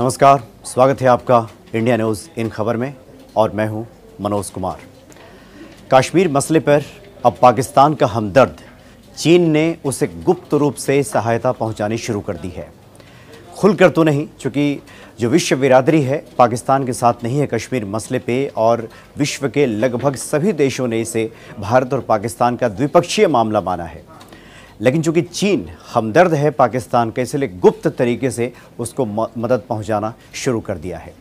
नमस्कार स्वागत है आपका इंडिया न्यूज़ इन खबर में और मैं हूं मनोज कुमार कश्मीर मसले पर अब पाकिस्तान का हमदर्द चीन ने उसे गुप्त रूप से सहायता पहुंचानी शुरू कर दी है खुलकर तो नहीं चूँकि जो विश्व बिरादरी है पाकिस्तान के साथ नहीं है कश्मीर मसले पे और विश्व के लगभग सभी देशों ने इसे भारत और पाकिस्तान का द्विपक्षीय मामला माना है लेकिन चूंकि चीन हमदर्द है पाकिस्तान के इसलिए गुप्त तरीके से उसको मदद पहुंचाना शुरू कर दिया है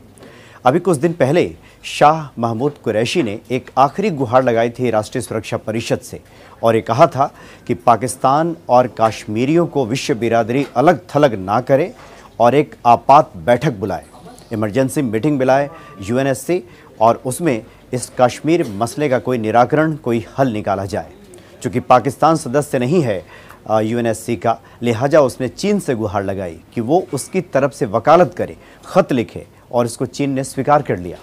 अभी कुछ दिन पहले शाह महमूद कुरैशी ने एक आखिरी गुहार लगाई थी राष्ट्रीय सुरक्षा परिषद से और ये कहा था कि पाकिस्तान और कश्मीरियों को विश्व बिरादरी अलग थलग ना करे और एक आपात बैठक बुलाए इमरजेंसी मीटिंग बुलाए यूएनएससी और उसमें इस कश्मीर मसले का कोई निराकरण कोई हल निकाला जाए चूँकि पाकिस्तान सदस्य नहीं है यूएनएससी का लिहाजा उसने चीन से गुहार लगाई कि वो उसकी तरफ से वकालत करे ख़त लिखे और इसको चीन ने स्वीकार कर लिया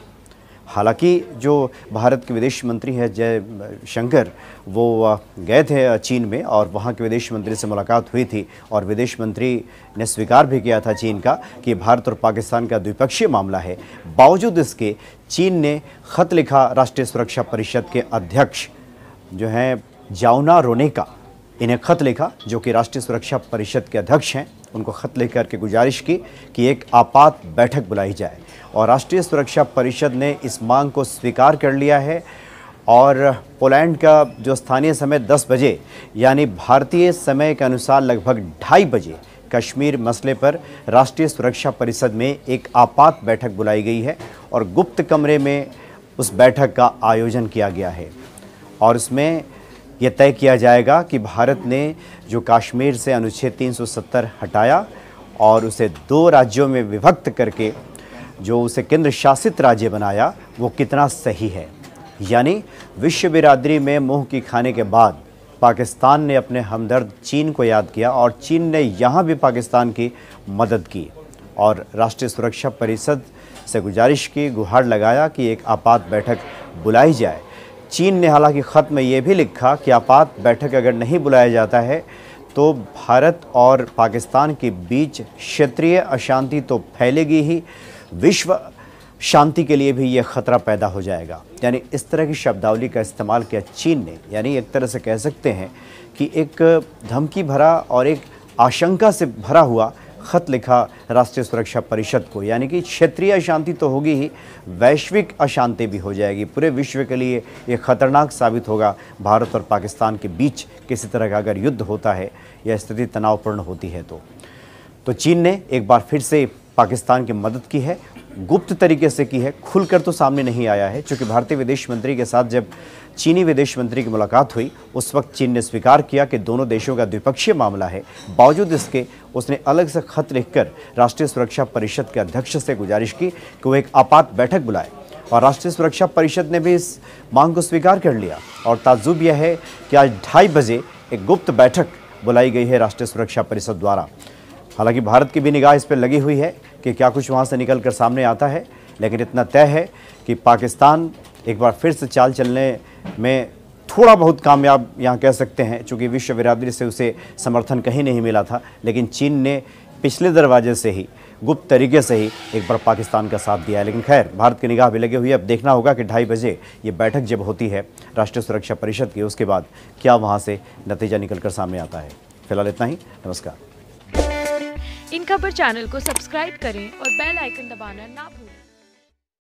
हालांकि जो भारत के विदेश मंत्री हैं जय शंकर वो गए थे चीन में और वहाँ के विदेश मंत्री से मुलाकात हुई थी और विदेश मंत्री ने स्वीकार भी किया था चीन का कि भारत और पाकिस्तान का द्विपक्षीय मामला है बावजूद इसके चीन ने ख़त लिखा राष्ट्रीय सुरक्षा परिषद के अध्यक्ष जो हैं जाउना रोने का इन्हें खत लिखा जो कि राष्ट्रीय सुरक्षा परिषद के अध्यक्ष हैं उनको खत लिख करके गुजारिश की कि एक आपात बैठक बुलाई जाए और राष्ट्रीय सुरक्षा परिषद ने इस मांग को स्वीकार कर लिया है और पोलैंड का जो स्थानीय समय 10 बजे यानी भारतीय समय के अनुसार लगभग ढाई बजे कश्मीर मसले पर राष्ट्रीय सुरक्षा परिषद में एक आपात बैठक बुलाई गई है और गुप्त कमरे में उस बैठक का आयोजन किया गया है और उसमें यह तय किया जाएगा कि भारत ने जो कश्मीर से अनुच्छेद 370 हटाया और उसे दो राज्यों में विभक्त करके जो उसे केंद्र शासित राज्य बनाया वो कितना सही है यानी विश्व बिरादरी में मुंह की खाने के बाद पाकिस्तान ने अपने हमदर्द चीन को याद किया और चीन ने यहाँ भी पाकिस्तान की मदद की और राष्ट्रीय सुरक्षा परिषद से गुजारिश की गुहार लगाया कि एक आपात बैठक बुलाई जाए चीन ने हालांकि ख़त में ये भी लिखा कि आपात बैठक अगर नहीं बुलाया जाता है तो भारत और पाकिस्तान के बीच क्षेत्रीय अशांति तो फैलेगी ही विश्व शांति के लिए भी ये ख़तरा पैदा हो जाएगा यानी इस तरह की शब्दावली का इस्तेमाल किया चीन ने यानी एक तरह से कह सकते हैं कि एक धमकी भरा और एक आशंका से भरा हुआ ख़त लिखा राष्ट्रीय सुरक्षा परिषद को यानी कि क्षेत्रीय अशांति तो होगी ही वैश्विक अशांति भी हो जाएगी पूरे विश्व के लिए ये ख़तरनाक साबित होगा भारत और पाकिस्तान के बीच किसी तरह का अगर युद्ध होता है या स्थिति तनावपूर्ण होती है तो तो चीन ने एक बार फिर से पाकिस्तान की मदद की है गुप्त तरीके से की है खुलकर तो सामने नहीं आया है क्योंकि भारतीय विदेश मंत्री के साथ जब चीनी विदेश मंत्री की मुलाकात हुई उस वक्त चीन ने स्वीकार किया कि दोनों देशों का द्विपक्षीय मामला है बावजूद इसके उसने अलग से खत लिखकर राष्ट्रीय सुरक्षा परिषद के अध्यक्ष से गुजारिश की कि वो एक आपात बैठक बुलाए और राष्ट्रीय सुरक्षा परिषद ने भी इस मांग को स्वीकार कर लिया और ताजुब यह है कि आज ढाई बजे एक गुप्त बैठक बुलाई गई है राष्ट्रीय सुरक्षा परिषद द्वारा हालांकि भारत की भी निगाह इस पर लगी हुई है कि क्या कुछ वहाँ से निकल कर सामने आता है लेकिन इतना तय है कि पाकिस्तान एक बार फिर से चाल चलने में थोड़ा बहुत कामयाब यहाँ कह सकते हैं चूँकि विश्व बिरादरी से उसे समर्थन कहीं नहीं मिला था लेकिन चीन ने पिछले दरवाजे से ही गुप्त तरीके से ही एक बार पाकिस्तान का साथ दिया है लेकिन खैर भारत की निगाह भी लगी हुई है अब देखना होगा कि ढाई बजे ये बैठक जब होती है राष्ट्रीय सुरक्षा परिषद की उसके बाद क्या वहाँ से नतीजा निकल कर सामने आता है फिलहाल इतना ही नमस्कार इन खबर चैनल को सब्सक्राइब करें और बेल आइकन दबाना ना भूलें